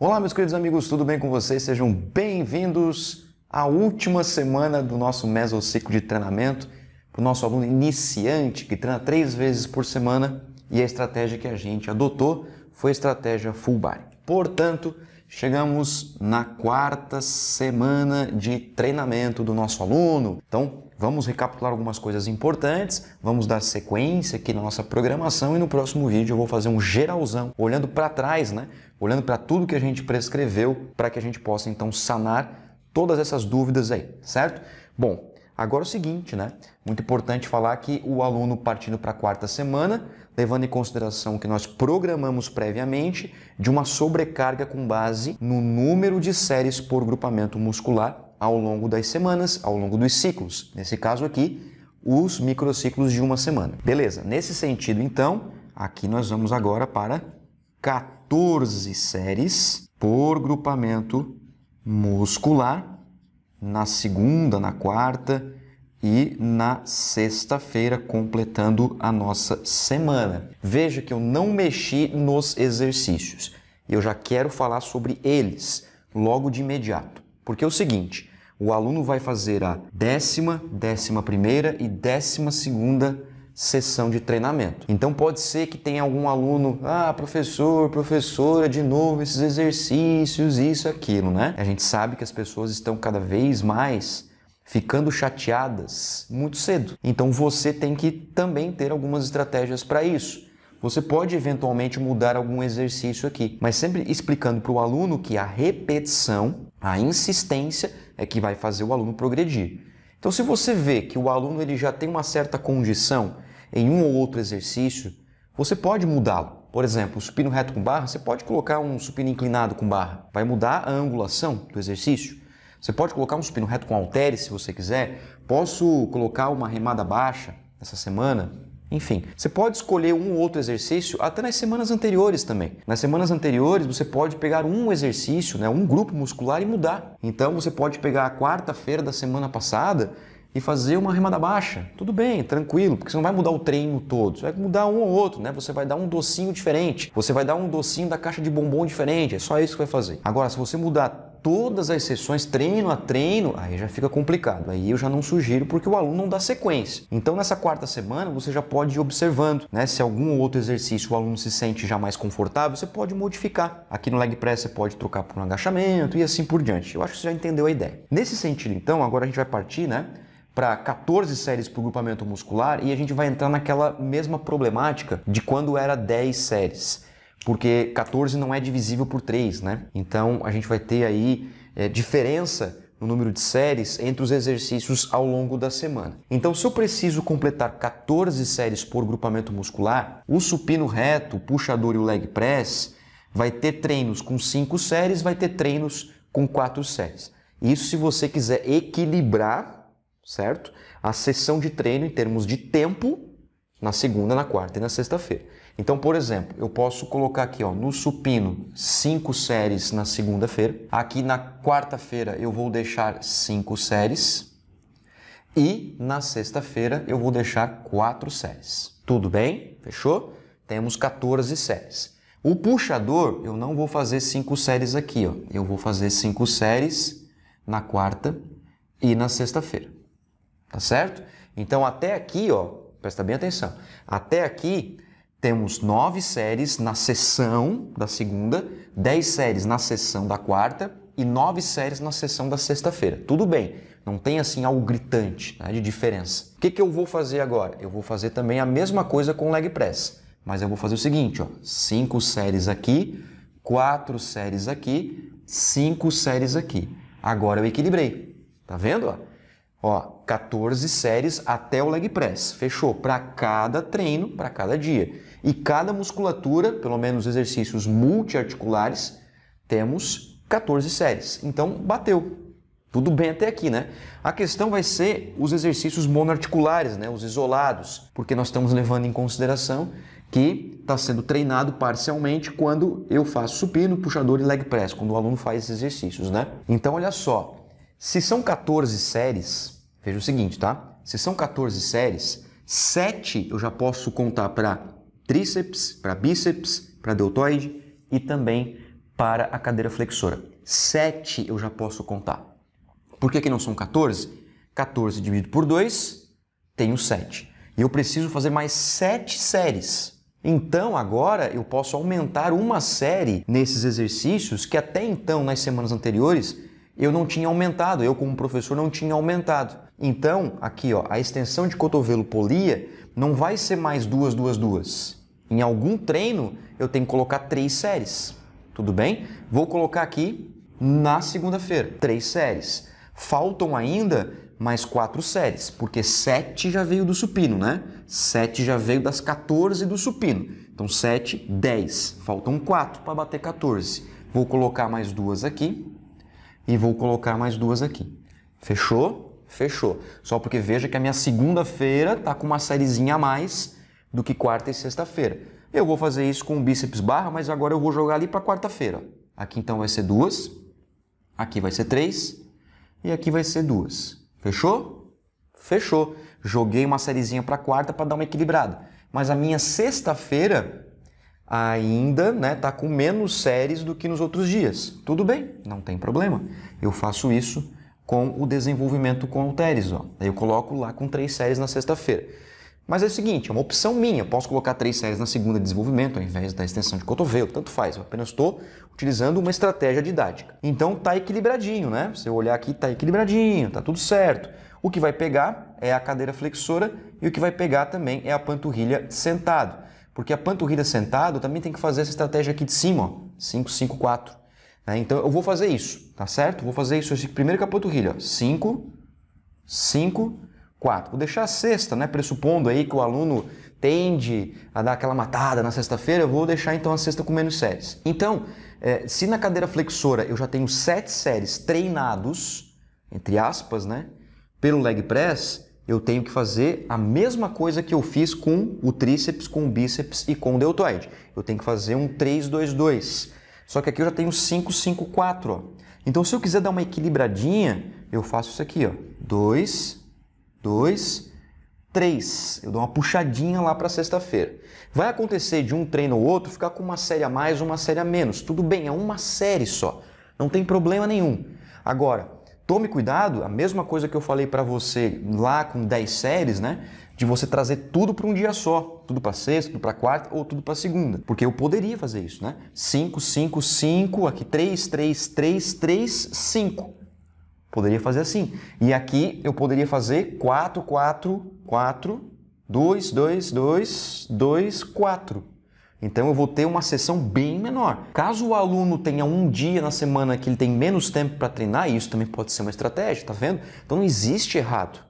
Olá, meus queridos amigos, tudo bem com vocês? Sejam bem-vindos à última semana do nosso mesociclo de treinamento para o nosso aluno iniciante que treina três vezes por semana e a estratégia que a gente adotou foi a estratégia full body. Portanto, Chegamos na quarta semana de treinamento do nosso aluno. Então, vamos recapitular algumas coisas importantes, vamos dar sequência aqui na nossa programação e no próximo vídeo eu vou fazer um geralzão, olhando para trás, né? Olhando para tudo que a gente prescreveu para que a gente possa então sanar todas essas dúvidas aí, certo? Bom, Agora o seguinte, né? Muito importante falar que o aluno partindo para a quarta semana, levando em consideração que nós programamos previamente de uma sobrecarga com base no número de séries por grupamento muscular ao longo das semanas, ao longo dos ciclos. Nesse caso aqui, os microciclos de uma semana. Beleza, nesse sentido, então, aqui nós vamos agora para 14 séries por grupamento muscular na segunda, na quarta e na sexta-feira, completando a nossa semana. Veja que eu não mexi nos exercícios. Eu já quero falar sobre eles logo de imediato. Porque é o seguinte, o aluno vai fazer a décima, décima primeira e décima segunda sessão de treinamento. Então pode ser que tenha algum aluno, ah, professor, professora, de novo esses exercícios, isso, aquilo, né? A gente sabe que as pessoas estão cada vez mais ficando chateadas muito cedo. Então você tem que também ter algumas estratégias para isso. Você pode eventualmente mudar algum exercício aqui, mas sempre explicando para o aluno que a repetição, a insistência é que vai fazer o aluno progredir. Então, se você vê que o aluno ele já tem uma certa condição, em um ou outro exercício, você pode mudá-lo. Por exemplo, o supino reto com barra, você pode colocar um supino inclinado com barra. Vai mudar a angulação do exercício. Você pode colocar um supino reto com halteres, se você quiser. Posso colocar uma remada baixa essa semana. Enfim, você pode escolher um ou outro exercício até nas semanas anteriores também. Nas semanas anteriores, você pode pegar um exercício, né, um grupo muscular e mudar. Então, você pode pegar a quarta-feira da semana passada e fazer uma remada baixa. Tudo bem, tranquilo, porque você não vai mudar o treino todo, você vai mudar um ou outro, né? Você vai dar um docinho diferente, você vai dar um docinho da caixa de bombom diferente, é só isso que vai fazer. Agora, se você mudar todas as sessões, treino a treino, aí já fica complicado. Aí eu já não sugiro porque o aluno não dá sequência. Então nessa quarta semana você já pode ir observando, né? Se algum outro exercício o aluno se sente já mais confortável, você pode modificar. Aqui no leg press você pode trocar por um agachamento e assim por diante. Eu acho que você já entendeu a ideia. Nesse sentido, então, agora a gente vai partir, né? para 14 séries para o grupamento muscular e a gente vai entrar naquela mesma problemática de quando era 10 séries, porque 14 não é divisível por 3, né? Então a gente vai ter aí é, diferença no número de séries entre os exercícios ao longo da semana. Então, se eu preciso completar 14 séries por grupamento muscular, o supino reto, o puxador e o leg press vai ter treinos com 5 séries, vai ter treinos com 4 séries. Isso se você quiser equilibrar certo? A sessão de treino em termos de tempo na segunda, na quarta e na sexta-feira. Então, por exemplo, eu posso colocar aqui ó, no supino cinco séries na segunda-feira. Aqui na quarta-feira eu vou deixar cinco séries. E na sexta-feira eu vou deixar quatro séries. Tudo bem? Fechou? Temos 14 séries. O puxador, eu não vou fazer cinco séries aqui. Ó. Eu vou fazer cinco séries na quarta e na sexta-feira. Tá certo? Então até aqui, ó, presta bem atenção. Até aqui temos nove séries na sessão da segunda, dez séries na sessão da quarta e nove séries na sessão da sexta-feira. Tudo bem, não tem assim algo gritante né, de diferença. O que, que eu vou fazer agora? Eu vou fazer também a mesma coisa com o leg press, mas eu vou fazer o seguinte: ó, cinco séries aqui, quatro séries aqui, cinco séries aqui. Agora eu equilibrei. Tá vendo? Ó? Ó, 14 séries até o leg press. Fechou para cada treino, para cada dia. E cada musculatura, pelo menos exercícios multiarticulares, temos 14 séries. Então, bateu. Tudo bem até aqui, né? A questão vai ser os exercícios monoarticulares, né? Os isolados, porque nós estamos levando em consideração que está sendo treinado parcialmente quando eu faço supino, puxador e leg press, quando o aluno faz esses exercícios, né? Então, olha só, se são 14 séries, veja o seguinte, tá? Se são 14 séries, 7 eu já posso contar para tríceps, para bíceps, para deltoide e também para a cadeira flexora. 7 eu já posso contar. Por que, que não são 14? 14 dividido por 2, tenho 7. E eu preciso fazer mais 7 séries. Então agora eu posso aumentar uma série nesses exercícios que até então, nas semanas anteriores, eu não tinha aumentado, eu como professor não tinha aumentado. Então, aqui ó, a extensão de cotovelo polia não vai ser mais duas, duas, duas. Em algum treino eu tenho que colocar três séries, tudo bem? Vou colocar aqui na segunda-feira, três séries. Faltam ainda mais quatro séries, porque sete já veio do supino, né? Sete já veio das 14 do supino. Então, 7, 10. Faltam 4 para bater 14. Vou colocar mais duas aqui e vou colocar mais duas aqui. Fechou? Fechou. Só porque veja que a minha segunda-feira está com uma sériezinha a mais do que quarta e sexta-feira. Eu vou fazer isso com o bíceps barra, mas agora eu vou jogar ali para quarta-feira. Aqui então vai ser duas, aqui vai ser três e aqui vai ser duas. Fechou? Fechou. Joguei uma sériezinha para quarta para dar uma equilibrada. Mas a minha sexta-feira ainda né, tá com menos séries do que nos outros dias. Tudo bem, não tem problema. Eu faço isso com o desenvolvimento com halteres. Ó. Eu coloco lá com três séries na sexta-feira. Mas é o seguinte, é uma opção minha. Eu posso colocar três séries na segunda de desenvolvimento ao invés da extensão de cotovelo, tanto faz. Eu apenas estou utilizando uma estratégia didática. Então tá equilibradinho, né? Se eu olhar aqui, tá equilibradinho, tá tudo certo. O que vai pegar é a cadeira flexora e o que vai pegar também é a panturrilha sentado. Porque a panturrilha sentado também tem que fazer essa estratégia aqui de cima, ó, 5, 5, 4. Então eu vou fazer isso, tá certo? Vou fazer isso primeiro com a panturrilha, 5, 5, 4. Vou deixar a sexta, né? Pressupondo aí que o aluno tende a dar aquela matada na sexta-feira, eu vou deixar então a sexta com menos séries. Então, eh, se na cadeira flexora eu já tenho sete séries treinados, entre aspas, né? Pelo leg press, eu tenho que fazer a mesma coisa que eu fiz com o tríceps, com o bíceps e com o deltoide. Eu tenho que fazer um 3-2-2. Só que aqui eu já tenho 5-5-4. Então, se eu quiser dar uma equilibradinha, eu faço isso aqui. 2, 2, 3. Eu dou uma puxadinha lá para sexta-feira. Vai acontecer de um treino ou outro ficar com uma série a mais, uma série a menos. Tudo bem, é uma série só. Não tem problema nenhum. Agora, Tome cuidado, a mesma coisa que eu falei para você lá com 10 séries, né? De você trazer tudo para um dia só, tudo para sexta, tudo para quarta ou tudo para segunda. Porque eu poderia fazer isso, né? 5, 5, 5, aqui 3, 3, 3, 3, 5. Poderia fazer assim. E aqui eu poderia fazer 4, 4, 4, 2, 2, 2, 2, 4. Então eu vou ter uma sessão bem menor. Caso o aluno tenha um dia na semana que ele tem menos tempo para treinar, isso também pode ser uma estratégia, tá vendo? Então não existe errado.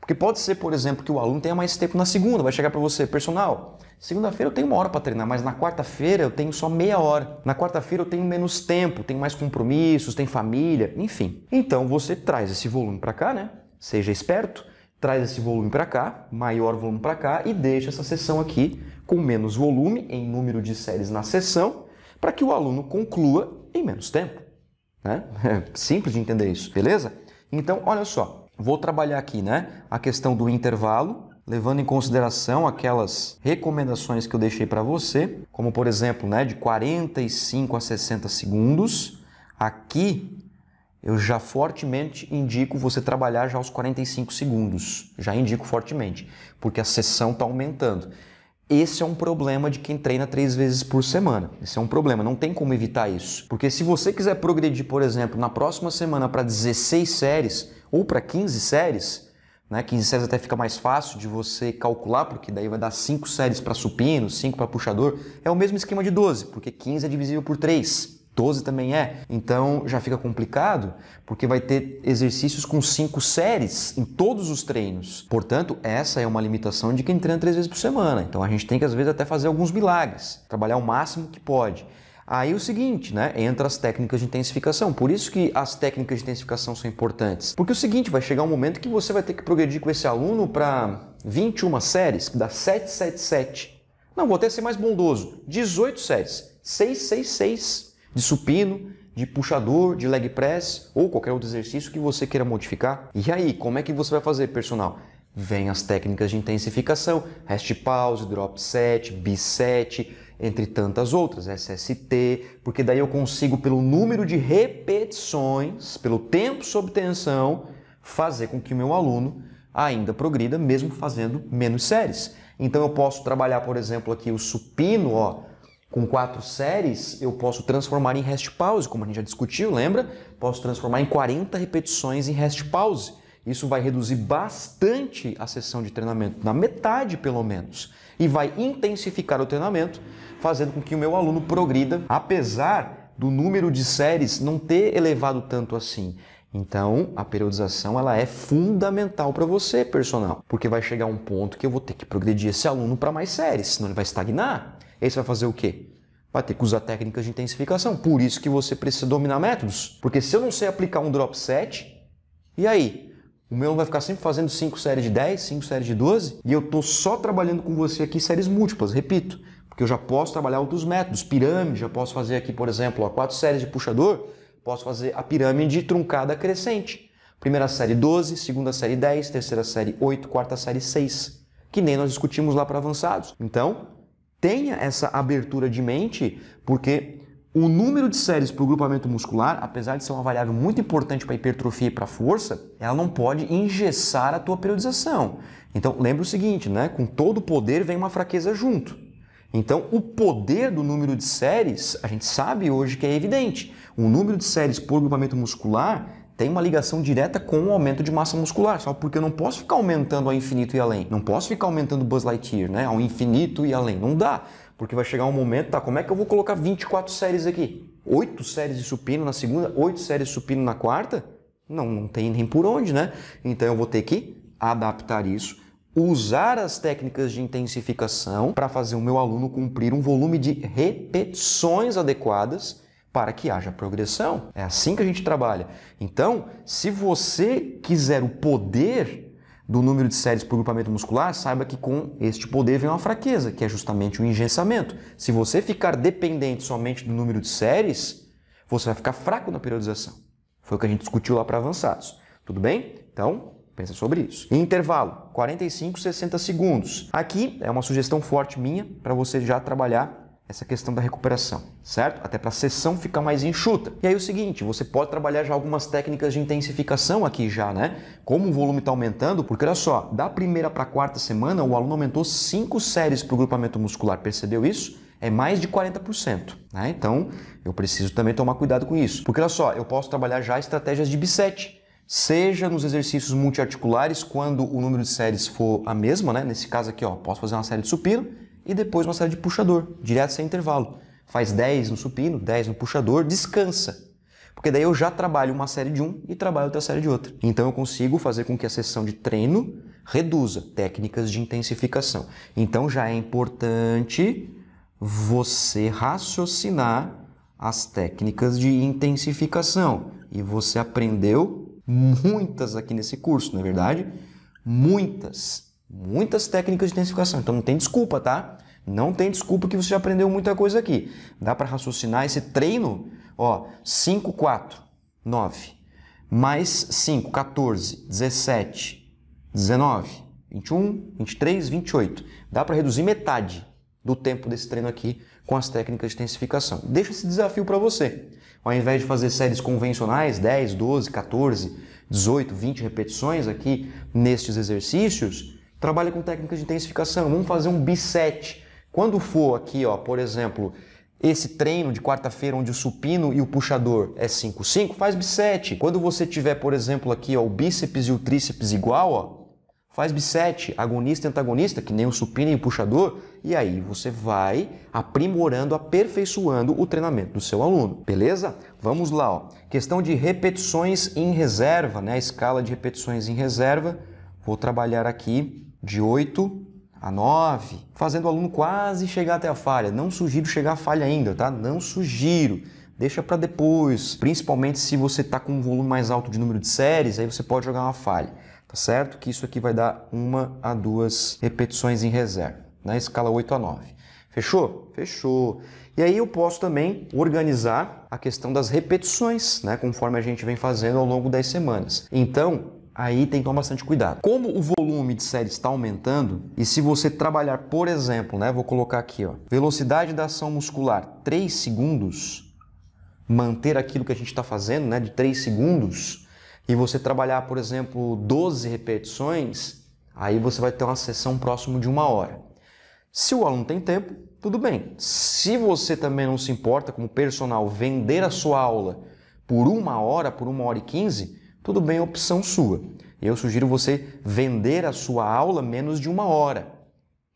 Porque pode ser, por exemplo, que o aluno tenha mais tempo na segunda, vai chegar para você, personal. Segunda-feira eu tenho uma hora para treinar, mas na quarta-feira eu tenho só meia hora. Na quarta-feira eu tenho menos tempo, tenho mais compromissos, tenho família, enfim. Então você traz esse volume para cá, né? Seja esperto traz esse volume para cá, maior volume para cá, e deixa essa sessão aqui com menos volume em número de séries na sessão, para que o aluno conclua em menos tempo. Né? É simples de entender isso, beleza? Então, olha só, vou trabalhar aqui né, a questão do intervalo, levando em consideração aquelas recomendações que eu deixei para você, como por exemplo, né, de 45 a 60 segundos. Aqui eu já fortemente indico você trabalhar já aos 45 segundos. Já indico fortemente, porque a sessão está aumentando. Esse é um problema de quem treina três vezes por semana. Esse é um problema, não tem como evitar isso. Porque se você quiser progredir, por exemplo, na próxima semana para 16 séries ou para 15 séries, né? 15 séries até fica mais fácil de você calcular, porque daí vai dar 5 séries para supino, 5 para puxador. É o mesmo esquema de 12, porque 15 é divisível por 3. 12 também é. Então já fica complicado, porque vai ter exercícios com cinco séries em todos os treinos. Portanto, essa é uma limitação de quem treina três vezes por semana. Então a gente tem que, às vezes, até fazer alguns milagres, trabalhar o máximo que pode. Aí o seguinte, né? Entra as técnicas de intensificação. Por isso que as técnicas de intensificação são importantes. Porque o seguinte, vai chegar um momento que você vai ter que progredir com esse aluno para 21 séries, que dá 777. Não, vou até ser mais bondoso. 18 séries, 666 de supino, de puxador, de leg press ou qualquer outro exercício que você queira modificar. E aí, como é que você vai fazer, personal? Vem as técnicas de intensificação, rest pause, drop set, b set, entre tantas outras, SST, porque daí eu consigo, pelo número de repetições, pelo tempo sob tensão, fazer com que o meu aluno ainda progrida, mesmo fazendo menos séries. Então eu posso trabalhar, por exemplo, aqui o supino, ó, com quatro séries, eu posso transformar em rest pause, como a gente já discutiu, lembra? Posso transformar em 40 repetições em rest pause. Isso vai reduzir bastante a sessão de treinamento, na metade pelo menos, e vai intensificar o treinamento, fazendo com que o meu aluno progrida, apesar do número de séries não ter elevado tanto assim. Então, a periodização ela é fundamental para você, personal, porque vai chegar um ponto que eu vou ter que progredir esse aluno para mais séries, senão ele vai estagnar. Esse vai fazer o quê? Vai ter que usar técnicas de intensificação. Por isso que você precisa dominar métodos. Porque se eu não sei aplicar um drop set, e aí? O meu vai ficar sempre fazendo 5 séries de 10, 5 séries de 12, e eu estou só trabalhando com você aqui séries múltiplas, repito, porque eu já posso trabalhar outros métodos, pirâmide, já posso fazer aqui, por exemplo, 4 séries de puxador, posso fazer a pirâmide truncada crescente. Primeira série 12, segunda série 10, terceira série 8, quarta série 6, que nem nós discutimos lá para avançados. Então, tenha essa abertura de mente, porque o número de séries para o grupamento muscular, apesar de ser uma variável muito importante para a hipertrofia e para a força, ela não pode engessar a tua periodização. Então, lembra o seguinte, né? Com todo poder vem uma fraqueza junto. Então, o poder do número de séries, a gente sabe hoje que é evidente. O número de séries por grupamento muscular tem uma ligação direta com o aumento de massa muscular, só porque eu não posso ficar aumentando ao infinito e além. Não posso ficar aumentando Buzz Lightyear, né? Ao infinito e além. Não dá, porque vai chegar um momento, tá, como é que eu vou colocar 24 séries aqui? 8 séries de supino na segunda, 8 séries de supino na quarta? Não, não tem nem por onde, né? Então eu vou ter que adaptar isso usar as técnicas de intensificação para fazer o meu aluno cumprir um volume de repetições adequadas para que haja progressão. É assim que a gente trabalha. Então, se você quiser o poder do número de séries por grupamento muscular, saiba que com este poder vem uma fraqueza, que é justamente o engensamento. Se você ficar dependente somente do número de séries, você vai ficar fraco na periodização. Foi o que a gente discutiu lá para avançados. Tudo bem? Então, pensa sobre isso. Intervalo, 45, 60 segundos. Aqui é uma sugestão forte minha para você já trabalhar essa questão da recuperação, certo? Até para a sessão ficar mais enxuta. E aí é o seguinte, você pode trabalhar já algumas técnicas de intensificação aqui já, né? Como o volume está aumentando, porque olha só, da primeira para a quarta semana, o aluno aumentou 5 séries para o grupamento muscular, percebeu isso? É mais de 40%, né? Então, eu preciso também tomar cuidado com isso. Porque olha só, eu posso trabalhar já estratégias de bisete, seja nos exercícios multiarticulares, quando o número de séries for a mesma, né? Nesse caso aqui, ó, posso fazer uma série de supino, e depois uma série de puxador, direto sem intervalo. Faz 10 no supino, 10 no puxador, descansa. Porque daí eu já trabalho uma série de um e trabalho outra série de outra. Então eu consigo fazer com que a sessão de treino reduza técnicas de intensificação. Então já é importante você raciocinar as técnicas de intensificação. E você aprendeu muitas aqui nesse curso, não é verdade? Muitas. Muitas técnicas de intensificação, então não tem desculpa, tá? Não tem desculpa que você já aprendeu muita coisa aqui. Dá para raciocinar esse treino, ó, 5, 4, 9, mais 5, 14, 17, 19, 21, 23, 28. Dá para reduzir metade do tempo desse treino aqui com as técnicas de intensificação. Deixa esse desafio para você. Ao invés de fazer séries convencionais, 10, 12, 14, 18, 20 repetições aqui nestes exercícios, Trabalha com técnicas de intensificação. Vamos fazer um biset. Quando for aqui, ó, por exemplo, esse treino de quarta-feira onde o supino e o puxador é 5-5, faz bisete. Quando você tiver, por exemplo, aqui ó, o bíceps e o tríceps igual, ó, faz bisete, agonista e antagonista, que nem o supino e o puxador, e aí você vai aprimorando, aperfeiçoando o treinamento do seu aluno, beleza? Vamos lá, ó. questão de repetições em reserva, né? a escala de repetições em reserva, vou trabalhar aqui de 8 a 9, fazendo o aluno quase chegar até a falha. Não sugiro chegar à falha ainda, tá? Não sugiro. Deixa para depois, principalmente se você está com um volume mais alto de número de séries, aí você pode jogar uma falha, tá certo? Que isso aqui vai dar uma a duas repetições em reserva, na né? escala 8 a 9. Fechou? Fechou. E aí eu posso também organizar a questão das repetições, né? conforme a gente vem fazendo ao longo das semanas. Então, aí tem que tomar bastante cuidado. Como o volume de série está aumentando e se você trabalhar, por exemplo, né, vou colocar aqui, ó, velocidade da ação muscular 3 segundos, manter aquilo que a gente está fazendo, né, de 3 segundos, e você trabalhar, por exemplo, 12 repetições, aí você vai ter uma sessão próximo de uma hora. Se o aluno tem tempo, tudo bem. Se você também não se importa, como personal, vender a sua aula por uma hora, por uma hora e quinze, tudo bem, opção sua. Eu sugiro você vender a sua aula menos de uma hora,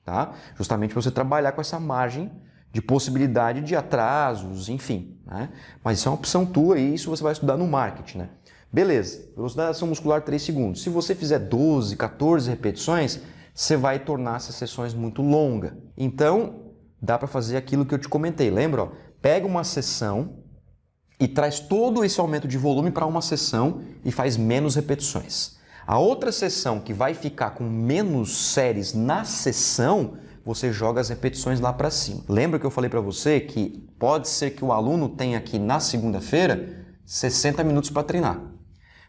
tá? Justamente para você trabalhar com essa margem de possibilidade de atrasos, enfim. Né? Mas isso é uma opção tua e isso você vai estudar no marketing, né? Beleza, velocidade de ação muscular 3 segundos. Se você fizer 12, 14 repetições, você vai tornar essas sessões muito longa. Então, dá para fazer aquilo que eu te comentei, lembra? Ó, pega uma sessão e traz todo esse aumento de volume para uma sessão e faz menos repetições. A outra sessão que vai ficar com menos séries na sessão, você joga as repetições lá para cima. Lembra que eu falei para você que pode ser que o aluno tenha aqui na segunda-feira 60 minutos para treinar.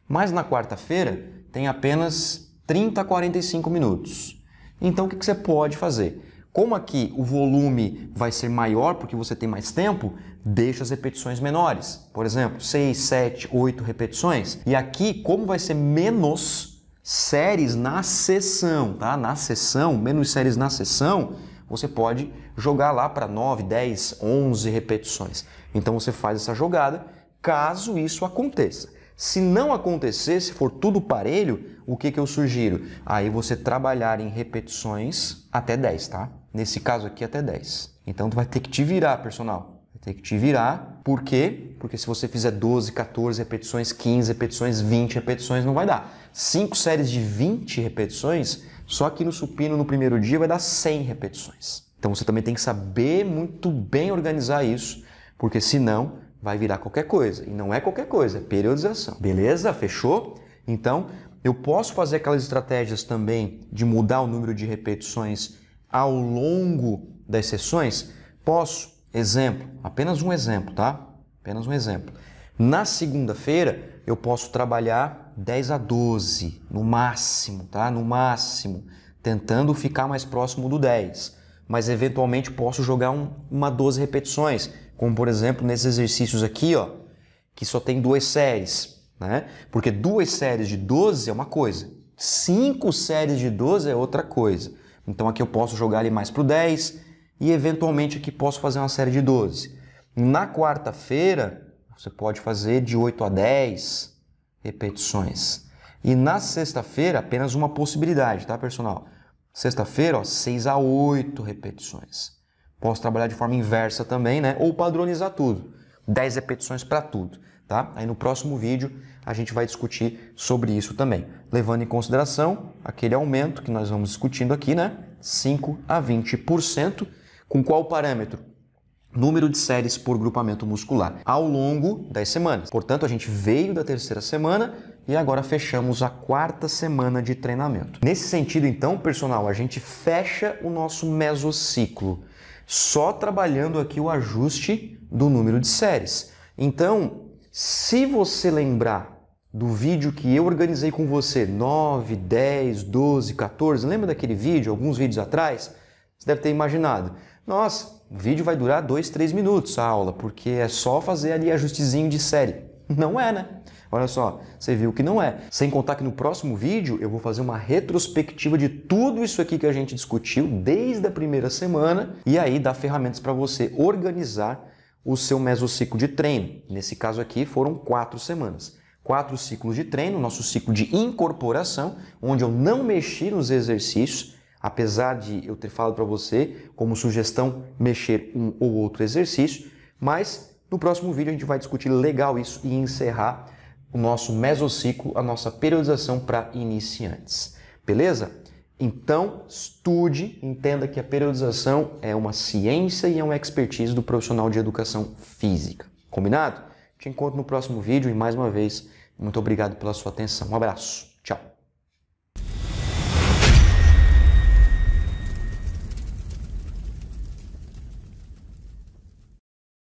Mas na quarta-feira tem apenas 30 a 45 minutos. Então o que você pode fazer? Como aqui o volume vai ser maior porque você tem mais tempo, deixa as repetições menores. Por exemplo, 6, 7, 8 repetições. E aqui, como vai ser menos séries na sessão, tá? Na sessão, menos séries na sessão, você pode jogar lá para 9, 10, 11 repetições. Então você faz essa jogada caso isso aconteça. Se não acontecer, se for tudo parelho, o que, que eu sugiro? Aí você trabalhar em repetições até 10, tá? Nesse caso aqui, até 10. Então, tu vai ter que te virar, personal. Vai ter que te virar. Por quê? Porque se você fizer 12, 14 repetições, 15 repetições, 20 repetições, não vai dar. 5 séries de 20 repetições, só que no supino no primeiro dia vai dar 100 repetições. Então, você também tem que saber muito bem organizar isso, porque senão vai virar qualquer coisa. E não é qualquer coisa, é periodização. Beleza? Fechou? Então, eu posso fazer aquelas estratégias também de mudar o número de repetições ao longo das sessões? Posso, exemplo, apenas um exemplo, tá? Apenas um exemplo. Na segunda-feira eu posso trabalhar 10 a 12 no máximo, tá? No máximo, tentando ficar mais próximo do 10, mas eventualmente posso jogar um, uma 12 repetições, como por exemplo nesses exercícios aqui, ó, que só tem duas séries, né? Porque duas séries de 12 é uma coisa, cinco séries de 12 é outra coisa. Então aqui eu posso jogar ele mais para o 10 e eventualmente aqui posso fazer uma série de 12. Na quarta-feira, você pode fazer de 8 a 10 repetições. E na sexta-feira, apenas uma possibilidade, tá, pessoal? Sexta-feira, 6 a 8 repetições. Posso trabalhar de forma inversa também, né? Ou padronizar tudo. 10 repetições para tudo, tá? Aí no próximo vídeo a gente vai discutir sobre isso também, levando em consideração aquele aumento que nós vamos discutindo aqui, né? 5 a 20%, com qual parâmetro? Número de séries por grupamento muscular ao longo das semanas. Portanto, a gente veio da terceira semana e agora fechamos a quarta semana de treinamento. Nesse sentido, então, personal, a gente fecha o nosso mesociclo só trabalhando aqui o ajuste do número de séries. Então, se você lembrar do vídeo que eu organizei com você, 9, 10, 12, 14, lembra daquele vídeo, alguns vídeos atrás? Você deve ter imaginado. Nossa, o vídeo vai durar 2, 3 minutos a aula, porque é só fazer ali ajustezinho de série. Não é, né? Olha só, você viu que não é. Sem contar que no próximo vídeo eu vou fazer uma retrospectiva de tudo isso aqui que a gente discutiu desde a primeira semana e aí dar ferramentas para você organizar o seu mesociclo de treino. Nesse caso aqui foram quatro semanas. Quatro ciclos de treino, nosso ciclo de incorporação, onde eu não mexi nos exercícios, apesar de eu ter falado para você como sugestão mexer um ou outro exercício, mas no próximo vídeo a gente vai discutir legal isso e encerrar o nosso mesociclo, a nossa periodização para iniciantes. Beleza? Então, estude, entenda que a periodização é uma ciência e é uma expertise do profissional de educação física. Combinado? Te encontro no próximo vídeo e mais uma vez, muito obrigado pela sua atenção. Um abraço.